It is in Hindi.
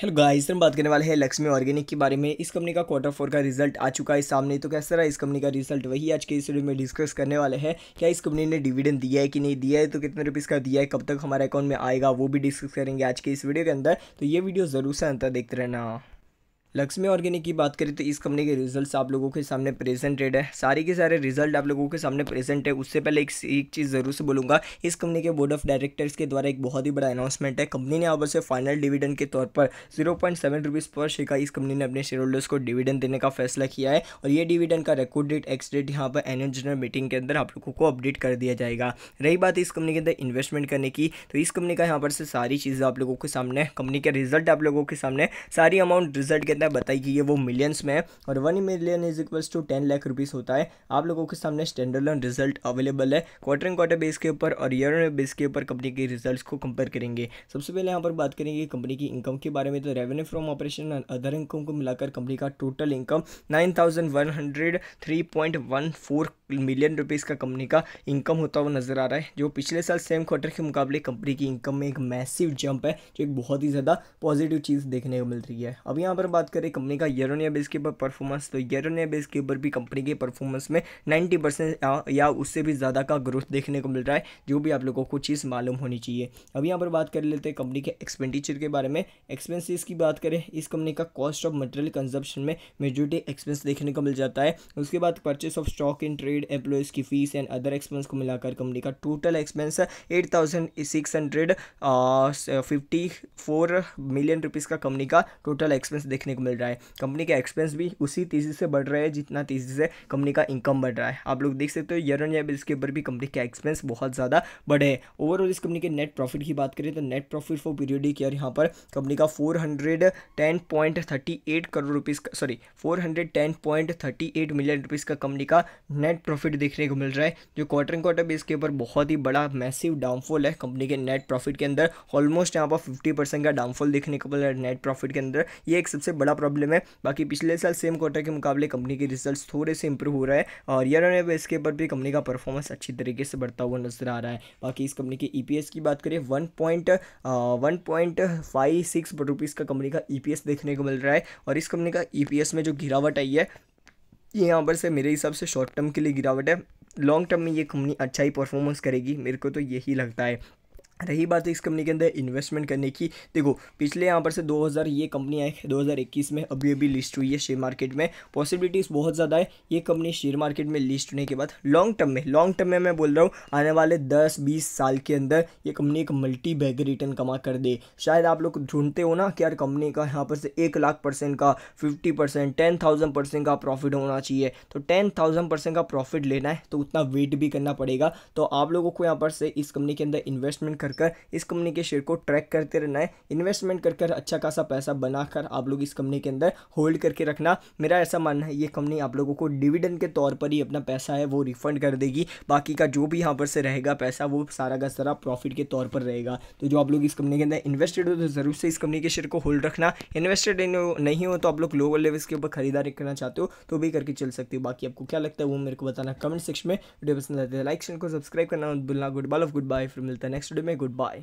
हेलो गाइस हम बात करने वाले हैं लक्ष्मी ऑर्गेनिक के बारे में इस कंपनी का क्वार्टर फोर का रिजल्ट आ चुका है सामने तो कैसा रहा इस कंपनी का रिजल्ट वही आज के इस वीडियो में डिस्कस करने वाले हैं क्या इस कंपनी ने डिविडेंड दिया है कि नहीं दिया है तो कितने रुपीज़ का दिया है कब तक हमारे अकाउंट में आएगा वो भी डिस्कस करेंगे आज के इस वीडियो के अंदर तो ये वीडियो ज़रूर से अंतर देखते रहना लक्ष्मी ऑर्गेनिक की बात करें तो इस कंपनी के रिजल्ट्स आप लोगों के सामने प्रेजेंटेड है सारे के सारे रिजल्ट आप लोगों के सामने प्रेजेंट है उससे पहले एक एक चीज़ ज़रूर से बोलूँगा इस कंपनी के बोर्ड ऑफ डायरेक्टर्स के द्वारा एक बहुत ही बड़ा अनाउंसमेंट है कंपनी ने यहाँ पर फाइनल डिविडेंड के तौर पर zero point seven rupees per share का इस कंपनी ने अपने शेयर होल्डर्स को डिविडेंड देने का फैसला किया है और ये डिविडेंड का रिकॉर्ड डेट एक्स डेट यहाँ पर एनुअल जनरल मीटिंग के अंदर आप लोगों को अपडेट कर दिया जाएगा रही बात इस कंपनी के अंदर इन्वेस्टमेंट करने की तो इस कंपनी का यहाँ पर से सारी चीज़ें आप लोगों के सामने कंपनी के रिजल्ट आप लोगों के सामने सारी अमाउंट रिजल्ट के अंदर है बताई कि ये वो मिलियंस में है और one million is equals to ten lakh rupees होता है आप लोगों के सामने स्टैंडर्ड रिजल्ट अवेलेबल है क्वार्टर एंड क्वार्टर बेस के ऊपर और ईयर बेस के ऊपर कंपनी के रिजल्ट को कंपेयर करेंगे सबसे पहले यहाँ पर बात करेंगे कंपनी की इनकम के बारे में तो revenue from operation and other income को मिलाकर कंपनी का total income nine million rupees का कंपनी का इनकम होता हुआ नजर आ रहा है जो पिछले साल सेम क्वार्टर के मुकाबले कंपनी की इनकम में एक मैसिव जंप है जो एक बहुत ही ज़्यादा पॉजिटिव चीज़ देखने को मिल रही है अब यहाँ पर बात बात करें कंपनी का ईयर ऑन ईयर बेस के ऊपर परफॉर्मेंस तो ईयर ऑन ईयर बेस के ऊपर भी कंपनी के परफॉर्मेंस में नाइन्टी परसेंट या उससे भी ज़्यादा का ग्रोथ देखने को मिल रहा है जो भी आप लोगों को चीज़ मालूम होनी चाहिए अब यहाँ पर बात कर लेते हैं कंपनी के एक्सपेंडिचर के बारे में एक्सपेंसिस की बात करें इस कंपनी का कॉस्ट ऑफ मटेरियल कंजप्शन में मेजोरिटी एक्सपेंस देखने को मिल जाता है उसके बाद purchase of stock in trade employees की फीस एंड अदर एक्सपेंस को मिलाकर कंपनी का total expense eight thousand six hundred fifty four million rupees का कंपनी का टोटल एक्सपेंस देखने को मिल रहा है कंपनी का एक्सपेंस भी उसी तेज़ी से बढ़ रहा है जितना तेज़ी से कंपनी का इनकम बढ़ रहा है आप लोग देख सकते हो ईयर ऑन ईयर इसके ऊपर भी कंपनी के एक्सपेंस बहुत ज़्यादा बढ़े हैं ओवरऑल इस कंपनी के नेट प्रॉफिट की बात करें तो net profit for periodic year यहाँ पर कंपनी का four hundred ten point thirty eight crore rupees का sorry four hundred ten point thirty eight million rupees का कंपनी का नेट प्रॉफिट देखने को मिल रहा है जो क्वार्टर एंड क्वार्टर बेस के ऊपर बहुत ही बड़ा मैसिव डाउनफॉल है कंपनी के नेट प्रॉफिट के अंदर ऑलमोस्ट यहाँ पर फिफ्टी परसेंट का डाउनफॉल देखने को मिल रहा है नेट प्रॉफिट के अंदर ये एक सबसे बड़ा बड़ा प्रॉब्लम है बाकी पिछले साल सेम क्वार्टर के मुकाबले कंपनी के रिजल्ट थोड़े से इंप्रूव हो रहा है और ईयर ऑन बेस के ऊपर भी कंपनी का परफॉर्मेंस अच्छी तरीके से बढ़ता हुआ नजर आ रहा है बाकी इस कंपनी के ई की बात करें one point one point five six rupees का कंपनी का ई देखने को मिल रहा है और इस कंपनी का ई में जो गिरावट आई है ये यहाँ पर से मेरे हिसाब से शॉर्ट टर्म के लिए गिरावट है लॉन्ग टर्म में ये कंपनी अच्छा ही परफॉर्मेंस करेगी मेरे को तो यही लगता है रही बात है तो इस कंपनी के अंदर इन्वेस्टमेंट करने की देखो पिछले यहाँ पर से 2000 ये कंपनी आई है 2021 में अभी अभी लिस्ट हुई है शेयर मार्केट में पॉसिबिलिटीज़ बहुत ज़्यादा है ये कंपनी शेयर मार्केट में लिस्ट होने के बाद लॉन्ग टर्म में लॉन्ग टर्म में मैं बोल रहा हूँ आने वाले 10-20 साल के अंदर ये कंपनी एक मल्टी बैग रिटर्न कमा कर दे शायद आप लोग ढूंढते हो ना कि यार कंपनी का यहाँ पर से एक लाख परसेंट का fifty percent ten thousand percent का प्रॉफिट होना चाहिए तो टेन थाउजेंड परसेंट का प्रॉफिट लेना है तो उतना वेट भी करना पड़ेगा तो आप लोगों को यहाँ पर से इस कंपनी के अंदर इन्वेस्टमेंट कर कर इस कंपनी के शेयर को ट्रैक करते रहना है इन्वेस्टमेंट कर कर अच्छा खासा पैसा बनाकर आप लोग इस कंपनी के अंदर होल्ड करके रखना मेरा ऐसा मानना है ये कंपनी आप लोगों को डिविडेंड के तौर पर ही अपना पैसा है वो रिफंड कर देगी बाकी का जो भी यहाँ पर से रहेगा पैसा वो सारा का सारा प्रॉफिट के तौर पर रहेगा तो जो आप लोग इस कंपनी के अंदर इन्वेस्टेड हो तो ज़रूर से इस कंपनी के शेयर को होल्ड रखना इन्वेस्टेड नहीं हो तो आप लोग लोअर लेवल्स के ऊपर खरीदारी करना चाहते हो तो भी करके चल सकते हो बाकी आपको क्या लगता है वो मेरे को बताना कमेंट सेक्शन में वीडियो पसंद आते हैं लाइक चैनल को सब्सक्राइब करना भूलना गुड बाल ऑफ गुड बाय फिर मिलता है नेक्स्ट वीडियो में goodbye.